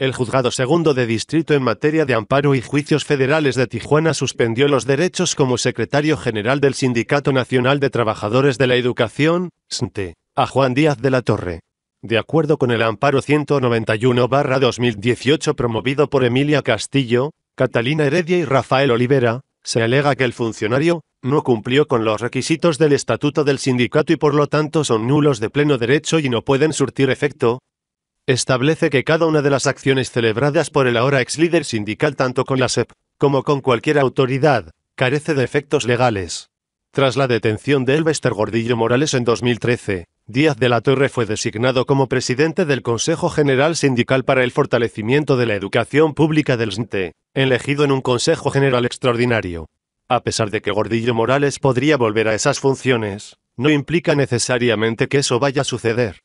El juzgado segundo de distrito en materia de amparo y juicios federales de Tijuana suspendió los derechos como secretario general del Sindicato Nacional de Trabajadores de la Educación, SNTE, a Juan Díaz de la Torre. De acuerdo con el amparo 191-2018 promovido por Emilia Castillo, Catalina Heredia y Rafael Olivera, se alega que el funcionario no cumplió con los requisitos del estatuto del sindicato y por lo tanto son nulos de pleno derecho y no pueden surtir efecto, establece que cada una de las acciones celebradas por el ahora ex líder sindical tanto con la SEP como con cualquier autoridad carece de efectos legales. Tras la detención de Elvester Gordillo Morales en 2013, Díaz de la Torre fue designado como presidente del Consejo General Sindical para el Fortalecimiento de la Educación Pública del SNTE, elegido en un Consejo General Extraordinario. A pesar de que Gordillo Morales podría volver a esas funciones, no implica necesariamente que eso vaya a suceder,